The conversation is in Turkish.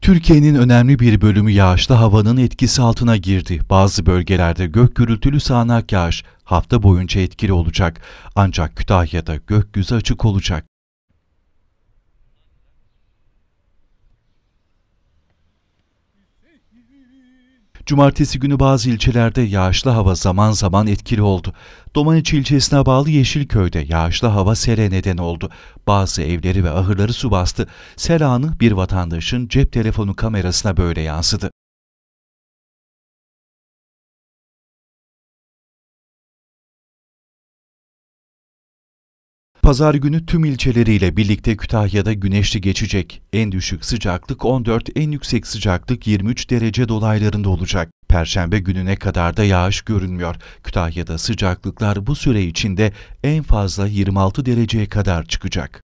Türkiye'nin önemli bir bölümü yağışlı havanın etkisi altına girdi. Bazı bölgelerde gök gürültülü sağanak yağış hafta boyunca etkili olacak. Ancak Kütahya'da gökyüzü açık olacak. Cumartesi günü bazı ilçelerde yağışlı hava zaman zaman etkili oldu. Domaniç ilçesine bağlı Yeşilköy'de yağışlı hava sele neden oldu. Bazı evleri ve ahırları su bastı. Sel anı bir vatandaşın cep telefonu kamerasına böyle yansıdı. Pazar günü tüm ilçeleriyle birlikte Kütahya'da güneşli geçecek. En düşük sıcaklık 14, en yüksek sıcaklık 23 derece dolaylarında olacak. Perşembe gününe kadar da yağış görünmüyor. Kütahya'da sıcaklıklar bu süre içinde en fazla 26 dereceye kadar çıkacak.